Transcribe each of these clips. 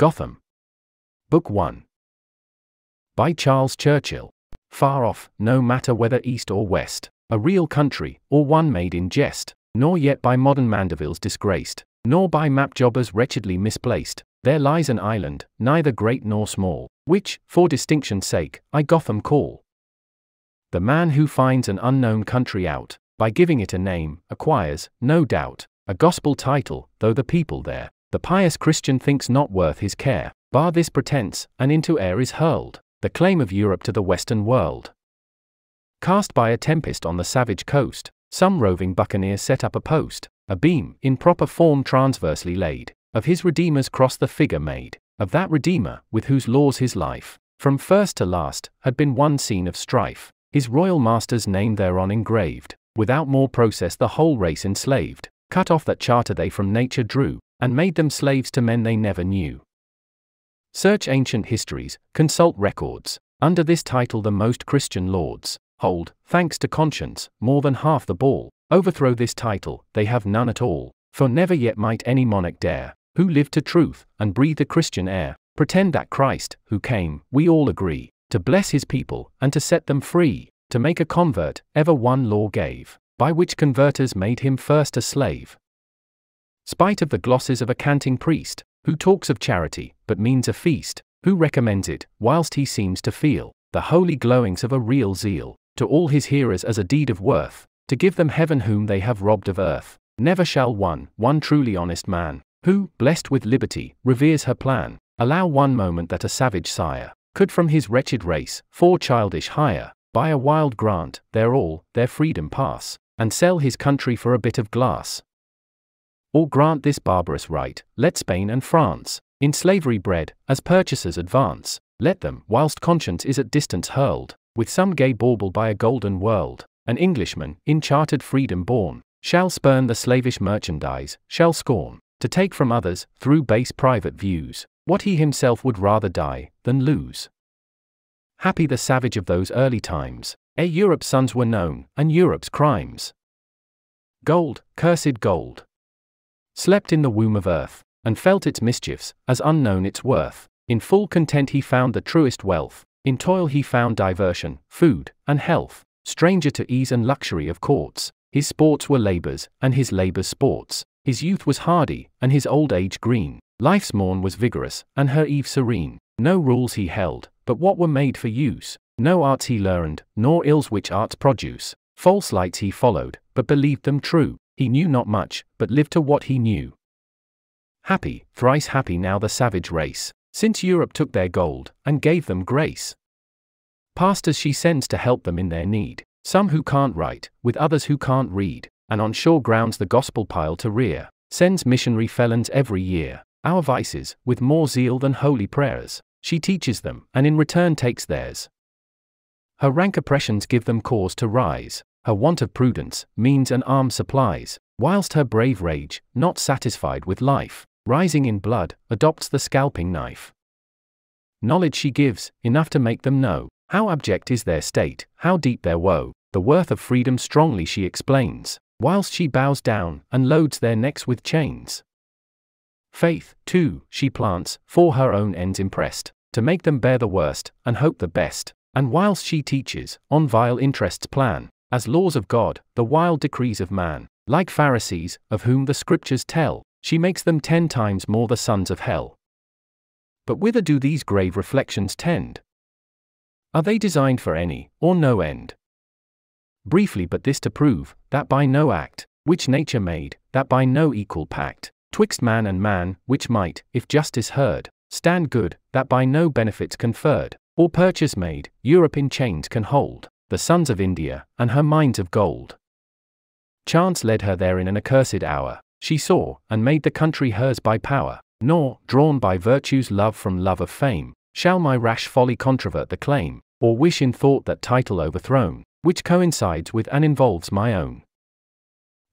Gotham. Book 1. By Charles Churchill. Far off, no matter whether east or west, a real country, or one made in jest, nor yet by modern Mandevilles disgraced, nor by map jobbers wretchedly misplaced, there lies an island, neither great nor small, which, for distinction's sake, I Gotham call. The man who finds an unknown country out, by giving it a name, acquires, no doubt, a gospel title, though the people there, the pious Christian thinks not worth his care, bar this pretense, and into air is hurled, the claim of Europe to the Western world. Cast by a tempest on the savage coast, some roving buccaneer set up a post, a beam, in proper form transversely laid, of his Redeemer's cross the figure made, of that Redeemer, with whose laws his life, from first to last, had been one scene of strife, his royal master's name thereon engraved, without more process the whole race enslaved, cut off that charter they from nature drew, and made them slaves to men they never knew. Search ancient histories, consult records. Under this title, the most Christian lords hold, thanks to conscience, more than half the ball. Overthrow this title, they have none at all. For never yet might any monarch dare, who lived to truth and breathed the Christian air, pretend that Christ, who came, we all agree, to bless his people and to set them free, to make a convert, ever one law gave, by which converters made him first a slave, spite of the glosses of a canting priest, who talks of charity, but means a feast, who recommends it, whilst he seems to feel the holy glowings of a real zeal, to all his hearers as a deed of worth, to give them heaven whom they have robbed of earth. Never shall one, one truly honest man, who, blessed with liberty, reveres her plan, allow one moment that a savage sire could from his wretched race, for childish hire, by a wild grant, their all, their freedom pass, and sell his country for a bit of glass, or grant this barbarous right, let Spain and France, in slavery bred, as purchasers advance, let them, whilst conscience is at distance hurled, with some gay bauble by a golden world, an Englishman, in chartered freedom born, shall spurn the slavish merchandise, shall scorn, to take from others, through base private views, what he himself would rather die, than lose. Happy the savage of those early times, ere Europe's sons were known, and Europe's crimes. Gold, cursed gold, slept in the womb of earth, and felt its mischiefs, as unknown its worth. In full content he found the truest wealth, in toil he found diversion, food, and health, stranger to ease and luxury of courts. His sports were labors, and his labors sports. His youth was hardy, and his old age green. Life's morn was vigorous, and her eve serene. No rules he held, but what were made for use. No arts he learned, nor ills which arts produce. False lights he followed, but believed them true. He knew not much, but lived to what he knew. Happy, thrice happy now the savage race, since Europe took their gold, and gave them grace. Pastors she sends to help them in their need, some who can't write, with others who can't read, and on sure grounds the gospel pile to rear, sends missionary felons every year, our vices, with more zeal than holy prayers, she teaches them, and in return takes theirs. Her rank oppressions give them cause to rise, her want of prudence, means and arm supplies, whilst her brave rage, not satisfied with life, rising in blood, adopts the scalping knife. Knowledge she gives, enough to make them know, how abject is their state, how deep their woe, the worth of freedom strongly she explains, whilst she bows down, and loads their necks with chains. Faith, too, she plants, for her own ends impressed, to make them bear the worst, and hope the best, and whilst she teaches, on vile interests plan, as laws of God, the wild decrees of man. Like Pharisees, of whom the scriptures tell, she makes them ten times more the sons of hell. But whither do these grave reflections tend? Are they designed for any, or no end? Briefly, but this to prove, that by no act, which nature made, that by no equal pact, twixt man and man, which might, if justice heard, stand good, that by no benefits conferred, or purchase made, Europe in chains can hold the sons of India, and her mines of gold. Chance led her there in an accursed hour, she saw, and made the country hers by power, nor, drawn by virtue's love from love of fame, shall my rash folly controvert the claim, or wish in thought that title overthrown, which coincides with and involves my own.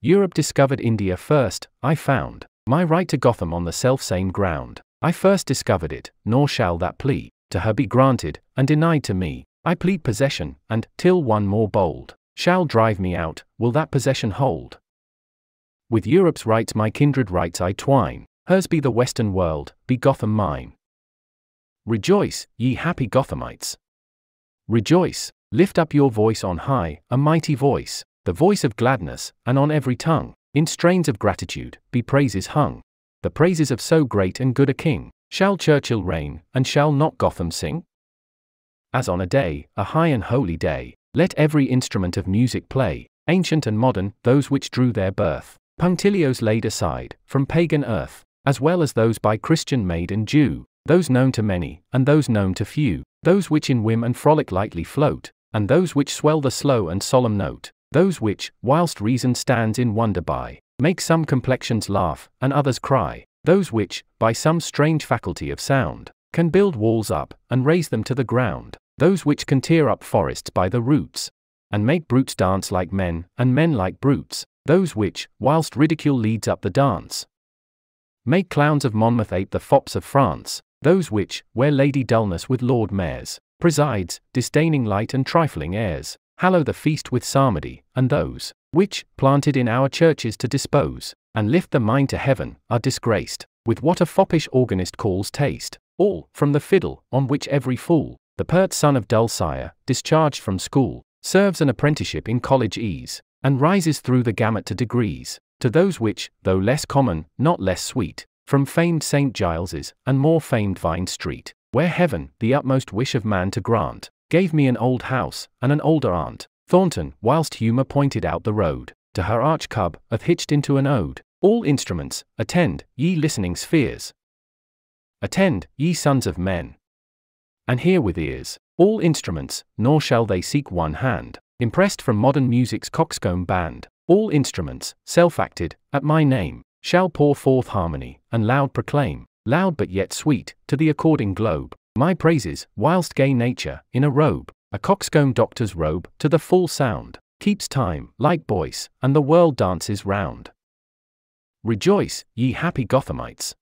Europe discovered India first, I found, my right to Gotham on the selfsame ground, I first discovered it, nor shall that plea, to her be granted, and denied to me, I plead possession, and, till one more bold, shall drive me out, will that possession hold? With Europe's rights my kindred rights I twine, hers be the Western world, be Gotham mine. Rejoice, ye happy Gothamites! Rejoice, lift up your voice on high, a mighty voice, the voice of gladness, and on every tongue, in strains of gratitude, be praises hung. The praises of so great and good a king, shall Churchill reign, and shall not Gotham sing? as on a day, a high and holy day, let every instrument of music play, ancient and modern, those which drew their birth, punctilios laid aside, from pagan earth, as well as those by Christian maid and Jew, those known to many, and those known to few, those which in whim and frolic lightly float, and those which swell the slow and solemn note, those which, whilst reason stands in wonder by, make some complexions laugh, and others cry, those which, by some strange faculty of sound, can build walls up and raise them to the ground, those which can tear up forests by the roots, and make brutes dance like men, and men like brutes, those which, whilst ridicule leads up the dance, make clowns of Monmouth ape the fops of France, those which, where Lady Dullness with Lord Mayors, presides, disdaining light and trifling airs, hallow the feast with psalmody, and those, which, planted in our churches to dispose, and lift the mind to heaven, are disgraced, with what a foppish organist calls taste, all, from the fiddle, on which every fool, the pert son of Dulcire, discharged from school, serves an apprenticeship in college ease, and rises through the gamut to degrees, to those which, though less common, not less sweet, from famed St. Giles's, and more famed Vine Street, where heaven, the utmost wish of man to grant, gave me an old house, and an older aunt, Thornton, whilst humour pointed out the road, to her arch cub, hath hitched into an ode, all instruments, attend, ye listening spheres, Attend, ye sons of men. And hear with ears, all instruments, nor shall they seek one hand, impressed from modern music's coxcomb band, all instruments, self acted, at my name, shall pour forth harmony, and loud proclaim, loud but yet sweet, to the according globe, my praises, whilst gay nature, in a robe, a coxcomb doctor's robe, to the full sound, keeps time, like voice, and the world dances round. Rejoice, ye happy Gothamites,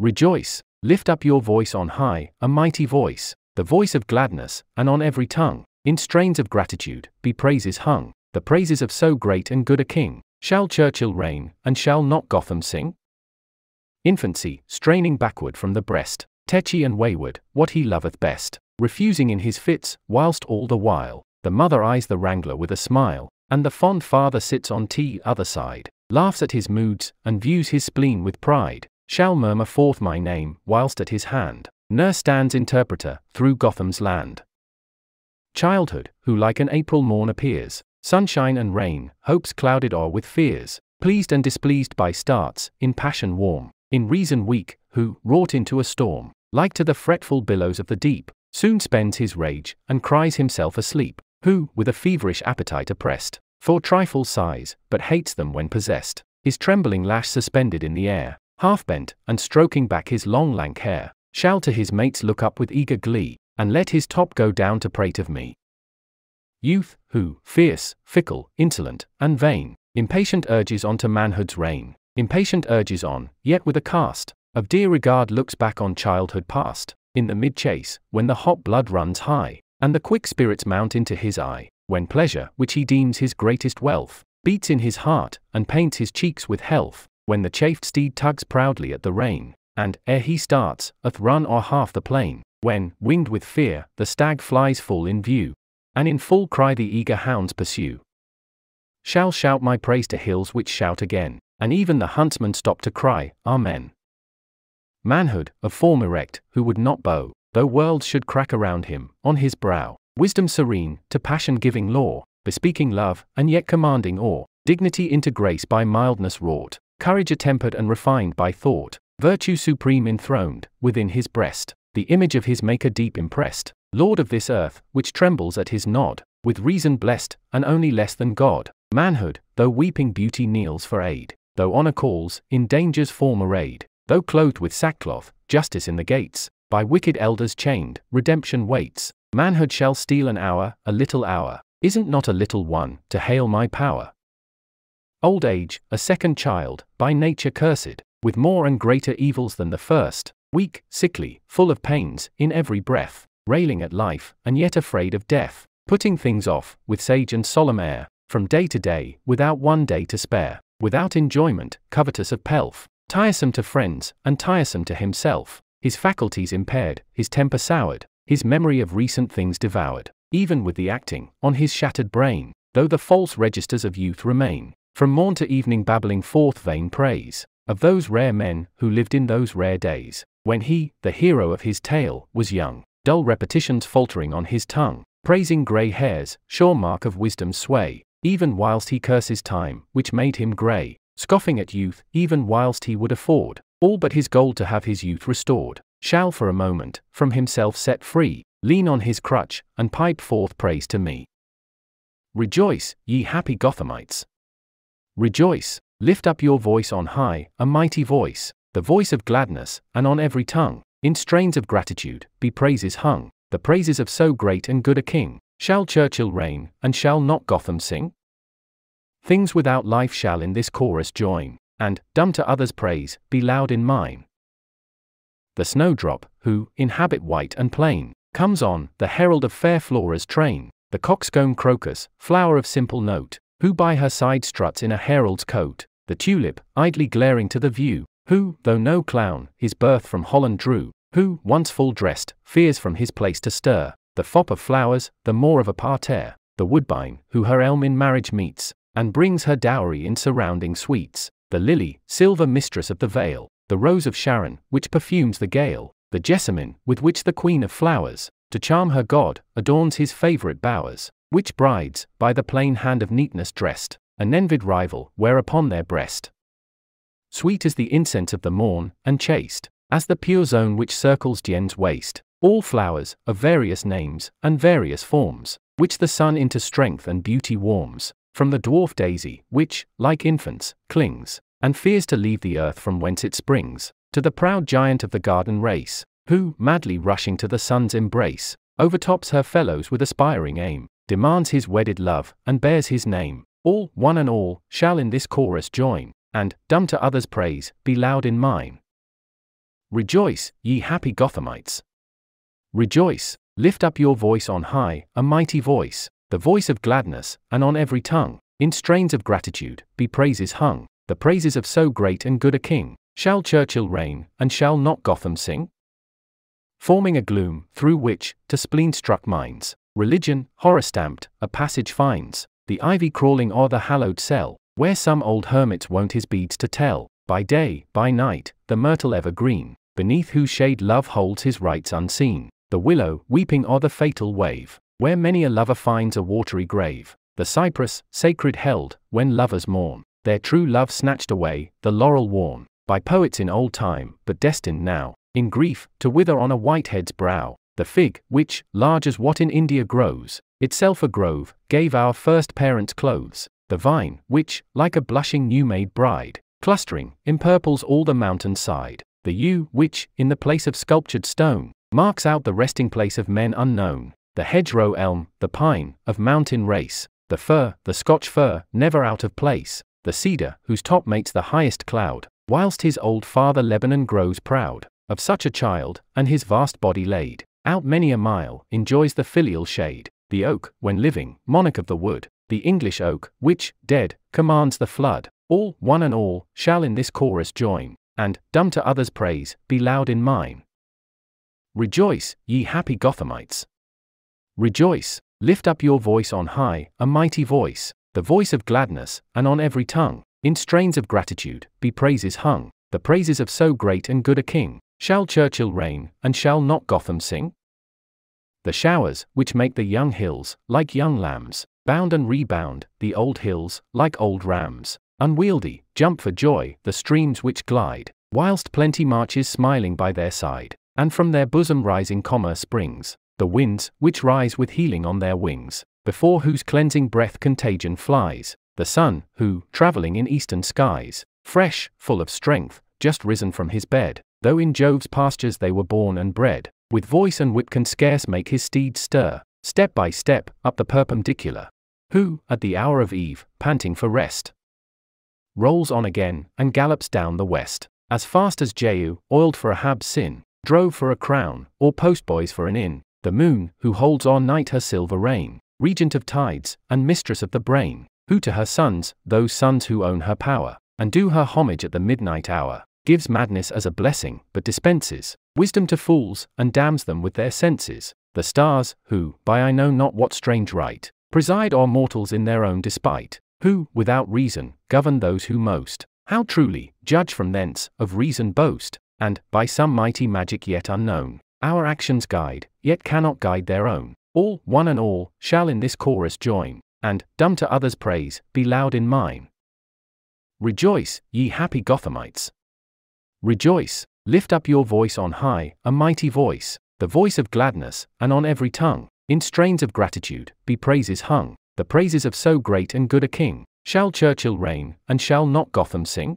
Rejoice, lift up your voice on high, a mighty voice, the voice of gladness, and on every tongue, in strains of gratitude, be praises hung, the praises of so great and good a king. Shall Churchill reign, and shall not Gotham sing? Infancy, straining backward from the breast, tetchy and wayward, what he loveth best, refusing in his fits, whilst all the while, the mother eyes the wrangler with a smile, and the fond father sits on tea, other side, laughs at his moods, and views his spleen with pride, shall murmur forth my name, whilst at his hand, nurse stands interpreter, through Gotham's land. Childhood, who like an April morn appears, sunshine and rain, hopes clouded o'er with fears, pleased and displeased by starts, in passion warm, in reason weak, who, wrought into a storm, like to the fretful billows of the deep, soon spends his rage, and cries himself asleep, who, with a feverish appetite oppressed, for trifles, sighs, but hates them when possessed, his trembling lash suspended in the air, half-bent, and stroking back his long lank hair, shall to his mates look up with eager glee, and let his top go down to prate of me. Youth, who, fierce, fickle, insolent, and vain, impatient urges on to manhood's reign, impatient urges on, yet with a cast of dear regard looks back on childhood past, in the mid-chase, when the hot blood runs high, and the quick spirits mount into his eye, when pleasure, which he deems his greatest wealth, beats in his heart, and paints his cheeks with health, when the chafed steed tugs proudly at the rein, and, ere he starts, hath run o'er half the plain, when, winged with fear, the stag flies full in view, and in full cry the eager hounds pursue. Shall shout my praise to hills which shout again, and even the huntsmen stop to cry, Amen. Manhood, of form erect, who would not bow, though worlds should crack around him, on his brow, wisdom serene, to passion giving law, bespeaking love, and yet commanding awe, dignity into grace by mildness wrought, courage attempered and refined by thought, virtue supreme enthroned, within his breast, the image of his Maker deep impressed, Lord of this earth, which trembles at his nod, with reason blessed, and only less than God, manhood, though weeping beauty kneels for aid, though honor calls, in danger's form arrayed, though clothed with sackcloth, justice in the gates, by wicked elders chained, redemption waits, manhood shall steal an hour, a little hour, isn't not a little one, to hail my power, Old age, a second child, by nature cursed, with more and greater evils than the first, weak, sickly, full of pains, in every breath, railing at life, and yet afraid of death, putting things off, with sage and solemn air, from day to day, without one day to spare, without enjoyment, covetous of pelf, tiresome to friends, and tiresome to himself, his faculties impaired, his temper soured, his memory of recent things devoured, even with the acting, on his shattered brain, though the false registers of youth remain, from morn to evening babbling forth vain praise of those rare men who lived in those rare days, when he, the hero of his tale, was young, dull repetitions faltering on his tongue, praising grey hairs, sure mark of wisdom's sway, even whilst he curses time, which made him grey, scoffing at youth, even whilst he would afford all but his goal to have his youth restored, shall for a moment, from himself set free, lean on his crutch, and pipe forth praise to me. Rejoice, ye happy Gothamites! Rejoice, lift up your voice on high, a mighty voice, the voice of gladness, and on every tongue, in strains of gratitude, be praises hung, the praises of so great and good a king. Shall Churchill reign, and shall not Gotham sing? Things without life shall in this chorus join, and, dumb to others' praise, be loud in mine. The snowdrop, who, in habit white and plain, comes on, the herald of fair Flora's train, the coxcomb crocus, flower of simple note, who by her side struts in a herald's coat, the tulip, idly glaring to the view, who, though no clown, his birth from Holland drew, who, once full dressed, fears from his place to stir, the fop of flowers, the more of a parterre, the woodbine, who her elm in marriage meets, and brings her dowry in surrounding sweets, the lily, silver mistress of the vale, the rose of Sharon, which perfumes the gale, the jessamine, with which the queen of flowers, to charm her god, adorns his favourite bowers, which brides, by the plain hand of neatness dressed, an envied rival, wear upon their breast. Sweet is the incense of the morn, and chaste, as the pure zone which circles Jen's waist, all flowers, of various names, and various forms, which the sun into strength and beauty warms, from the dwarf daisy, which, like infants, clings, and fears to leave the earth from whence it springs, to the proud giant of the garden race, who, madly rushing to the sun's embrace, overtops her fellows with aspiring aim, demands his wedded love, and bears his name. All, one and all, shall in this chorus join, and, dumb to others' praise, be loud in mine. Rejoice, ye happy Gothamites! Rejoice, lift up your voice on high, a mighty voice, the voice of gladness, and on every tongue, in strains of gratitude, be praises hung, the praises of so great and good a king. Shall Churchill reign, and shall not Gotham sing? Forming a gloom, through which, to spleen struck minds, Religion, horror stamped, a passage finds, the ivy crawling o'er the hallowed cell, where some old hermits wont his beads to tell, by day, by night, the myrtle evergreen, beneath whose shade love holds his rights unseen, the willow, weeping o'er the fatal wave, where many a lover finds a watery grave, the cypress, sacred held, when lovers mourn, their true love snatched away, the laurel worn, by poets in old time, but destined now, in grief, to wither on a whitehead's brow, the fig, which, large as what in India grows, itself a grove, gave our first parent clothes. The vine, which, like a blushing new-made bride, clustering, empurples all the mountain side. The yew, which, in the place of sculptured stone, marks out the resting place of men unknown. The hedgerow elm, the pine, of mountain race. The fir, the Scotch fir, never out of place. The cedar, whose top mates the highest cloud, whilst his old father Lebanon grows proud of such a child, and his vast body laid. Out many a mile, enjoys the filial shade, the oak, when living, monarch of the wood, the English oak, which, dead, commands the flood, all, one and all, shall in this chorus join, and, dumb to others' praise, be loud in mine. Rejoice, ye happy Gothamites! Rejoice, lift up your voice on high, a mighty voice, the voice of gladness, and on every tongue, in strains of gratitude, be praises hung, the praises of so great and good a king. Shall Churchill reign, and shall not Gotham sing? The showers, which make the young hills, like young lambs, bound and rebound, the old hills, like old rams, unwieldy, jump for joy, the streams which glide, whilst plenty marches smiling by their side, and from their bosom rising commerce springs, the winds, which rise with healing on their wings, before whose cleansing breath contagion flies, the sun, who, travelling in eastern skies, fresh, full of strength, just risen from his bed, Though in Jove's pastures they were born and bred, with voice and whip can scarce make his steed stir, step by step, up the perpendicular. Who, at the hour of eve, panting for rest, rolls on again, and gallops down the west, as fast as Jehu, oiled for a hab sin, drove for a crown, or postboys for an inn, the moon, who holds on night her silver reign, regent of tides, and mistress of the brain, who to her sons, those sons who own her power, and do her homage at the midnight hour, gives madness as a blessing, but dispenses wisdom to fools, and damns them with their senses. The stars, who, by I know not what strange right, preside o'er mortals in their own despite, who, without reason, govern those who most, how truly, judge from thence, of reason boast, and, by some mighty magic yet unknown, our actions guide, yet cannot guide their own. All, one and all, shall in this chorus join, and, dumb to others' praise, be loud in mine. Rejoice, ye happy Gothamites, Rejoice, lift up your voice on high, a mighty voice, the voice of gladness, and on every tongue, in strains of gratitude, be praises hung, the praises of so great and good a king. Shall Churchill reign, and shall not Gotham sing?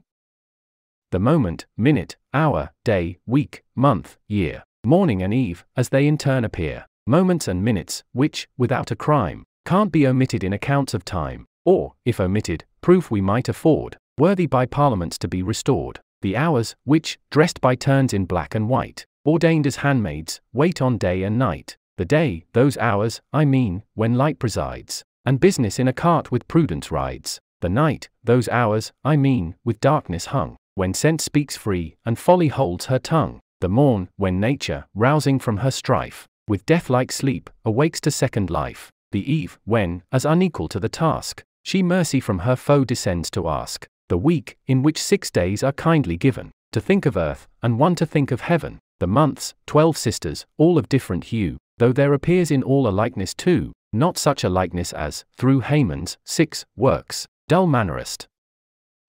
The moment, minute, hour, day, week, month, year, morning and eve, as they in turn appear, moments and minutes, which, without a crime, can't be omitted in accounts of time, or, if omitted, proof we might afford, worthy by parliaments to be restored. The hours, which, dressed by turns in black and white, ordained as handmaids, wait on day and night. The day, those hours, I mean, when light presides, and business in a cart with prudence rides. The night, those hours, I mean, with darkness hung, when sense speaks free, and folly holds her tongue. The morn, when nature, rousing from her strife, with death-like sleep, awakes to second life. The eve, when, as unequal to the task, she mercy from her foe descends to ask the week in which six days are kindly given, to think of earth, and one to think of heaven, the months, twelve sisters, all of different hue, though there appears in all a likeness too, not such a likeness as, through Haman's, six, works, dull mannerist.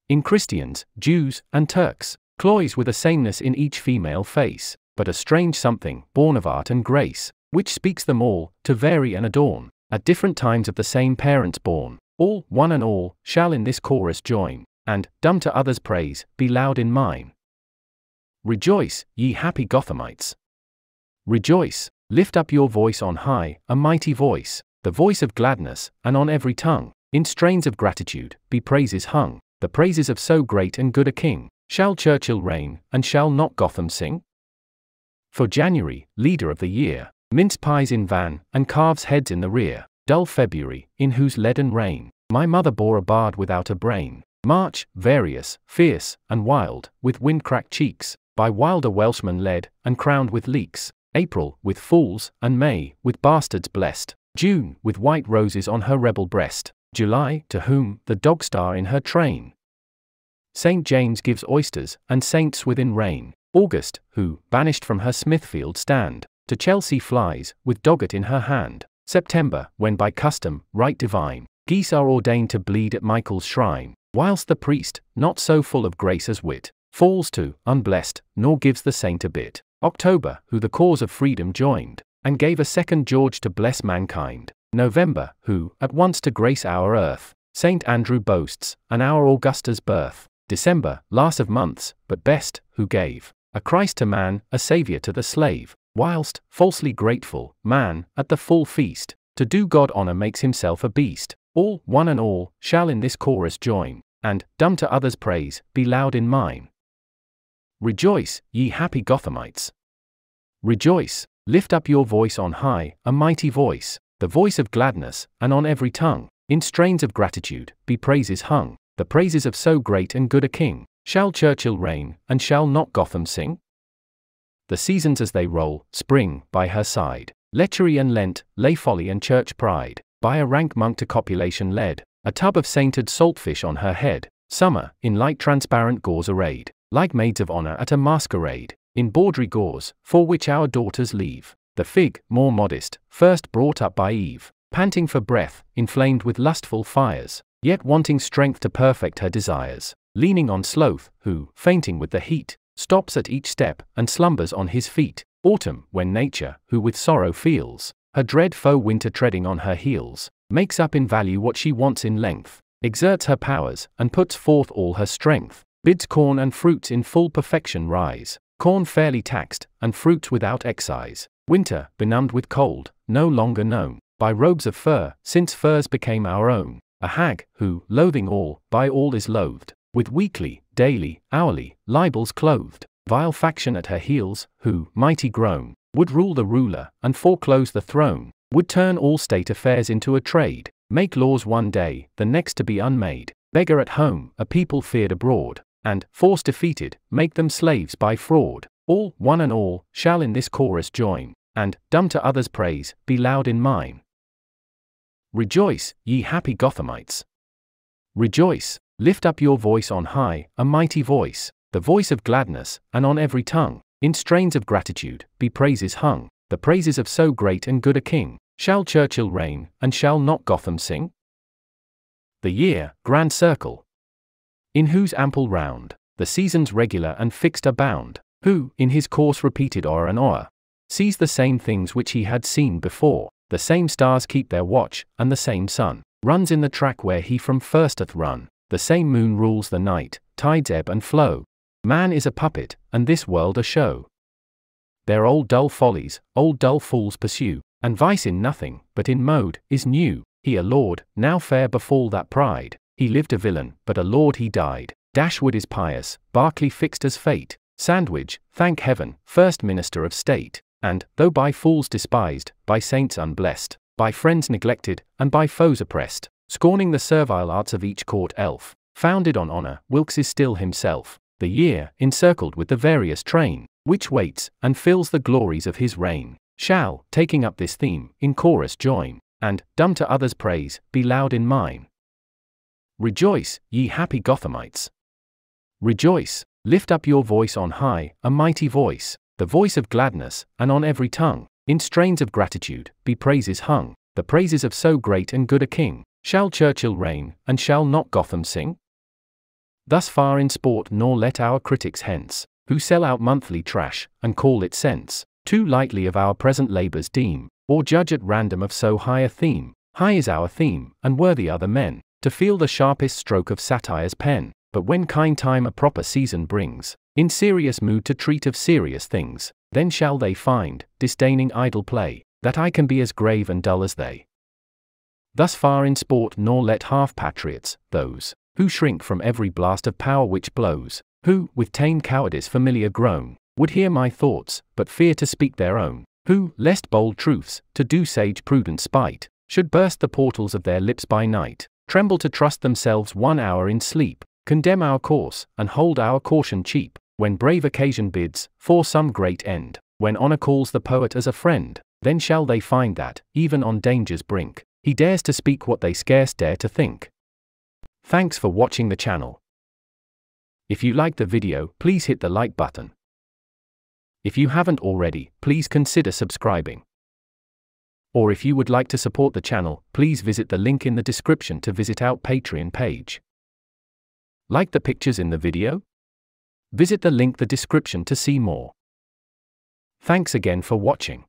In Christians, Jews, and Turks, cloys with a sameness in each female face, but a strange something, born of art and grace, which speaks them all, to vary and adorn, at different times of the same parents born, all, one and all, shall in this chorus join, and, dumb to others' praise, be loud in mine. Rejoice, ye happy Gothamites! Rejoice, lift up your voice on high, a mighty voice, the voice of gladness, and on every tongue, in strains of gratitude, be praises hung, the praises of so great and good a king. Shall Churchill reign, and shall not Gotham sing? For January, leader of the year, mince pies in van, and calves' heads in the rear, dull February, in whose leaden rain, my mother bore a bard without a brain, March, various, fierce, and wild, with wind-cracked cheeks, by wilder Welshmen led, and crowned with leeks, April, with fools, and May, with bastards blessed, June, with white roses on her rebel breast, July, to whom, the dog star in her train. St. James gives oysters, and saints within rain, August, who, banished from her Smithfield stand, to Chelsea flies, with dogget in her hand, September, when by custom, right divine, geese are ordained to bleed at Michael's shrine, Whilst the priest, not so full of grace as wit, falls to, unblessed, nor gives the saint a bit. October, who the cause of freedom joined, and gave a second George to bless mankind. November, who, at once to grace our earth, St. Andrew boasts, and our Augusta's birth. December, last of months, but best, who gave a Christ to man, a Saviour to the slave, whilst, falsely grateful, man, at the full feast, to do God honour makes himself a beast. All, one and all, shall in this chorus join and, dumb to others' praise, be loud in mine. Rejoice, ye happy Gothamites! Rejoice, lift up your voice on high, a mighty voice, the voice of gladness, and on every tongue, in strains of gratitude, be praises hung, the praises of so great and good a king. Shall Churchill reign, and shall not Gotham sing? The seasons as they roll, spring, by her side, lechery and lent, lay folly and church pride, by a rank monk to copulation led, a tub of sainted saltfish on her head, summer, in light transparent gauze arrayed, like maids of honor at a masquerade, in bawdry gauze, for which our daughters leave, the fig, more modest, first brought up by Eve, panting for breath, inflamed with lustful fires, yet wanting strength to perfect her desires, leaning on sloth, who, fainting with the heat, stops at each step and slumbers on his feet, autumn, when nature, who with sorrow feels, her dread foe winter treading on her heels, makes up in value what she wants in length, exerts her powers, and puts forth all her strength, bids corn and fruits in full perfection rise, corn fairly taxed, and fruit without excise, winter, benumbed with cold, no longer known, by robes of fur, since furs became our own, a hag, who, loathing all, by all is loathed, with weekly, daily, hourly, libels clothed, vile faction at her heels, who, mighty grown, would rule the ruler, and foreclose the throne, would turn all state affairs into a trade, make laws one day, the next to be unmade, beggar at home, a people feared abroad, and, force defeated, make them slaves by fraud. All, one and all, shall in this chorus join, and, dumb to others' praise, be loud in mine. Rejoice, ye happy Gothamites! Rejoice, lift up your voice on high, a mighty voice, the voice of gladness, and on every tongue, in strains of gratitude, be praises hung, the praises of so great and good a king, Shall Churchill reign, and shall not Gotham sing? The year, grand circle. In whose ample round, the seasons regular and fixed are bound, who, in his course repeated o'er and o'er, sees the same things which he had seen before, the same stars keep their watch, and the same sun runs in the track where he from first hath run, the same moon rules the night, tides ebb and flow. Man is a puppet, and this world a show. Their old dull follies, old dull fools pursue, and vice in nothing, but in mode, is new, he a lord, now fair befall that pride, he lived a villain, but a lord he died, Dashwood is pious, Berkeley fixed as fate, Sandwich, thank heaven, first minister of state, and, though by fools despised, by saints unblessed, by friends neglected, and by foes oppressed, scorning the servile arts of each court elf, founded on honor, Wilkes is still himself, the year, encircled with the various train, which waits, and fills the glories of his reign. Shall, taking up this theme, in chorus join, and, dumb to others' praise, be loud in mine. Rejoice, ye happy Gothamites! Rejoice, lift up your voice on high, a mighty voice, the voice of gladness, and on every tongue, in strains of gratitude, be praises hung, the praises of so great and good a king, shall Churchill reign, and shall not Gotham sing? Thus far in sport, nor let our critics hence, who sell out monthly trash, and call it sense, too lightly of our present labours deem, or judge at random of so high a theme, high is our theme, and worthy are the men, to feel the sharpest stroke of satire's pen, but when kind time a proper season brings, in serious mood to treat of serious things, then shall they find, disdaining idle play, that I can be as grave and dull as they. Thus far in sport, nor let half patriots, those who shrink from every blast of power which blows, who, with tame cowardice familiar grown, would hear my thoughts, but fear to speak their own, who, lest bold truths, to do sage prudent spite, should burst the portals of their lips by night, tremble to trust themselves one hour in sleep, condemn our course, and hold our caution cheap, when brave occasion bids, for some great end, when honour calls the poet as a friend, then shall they find that, even on danger's brink, he dares to speak what they scarce dare to think. Thanks for watching the channel. If you liked the video, please hit the like button. If you haven't already, please consider subscribing. Or if you would like to support the channel, please visit the link in the description to visit our Patreon page. Like the pictures in the video? Visit the link the description to see more. Thanks again for watching.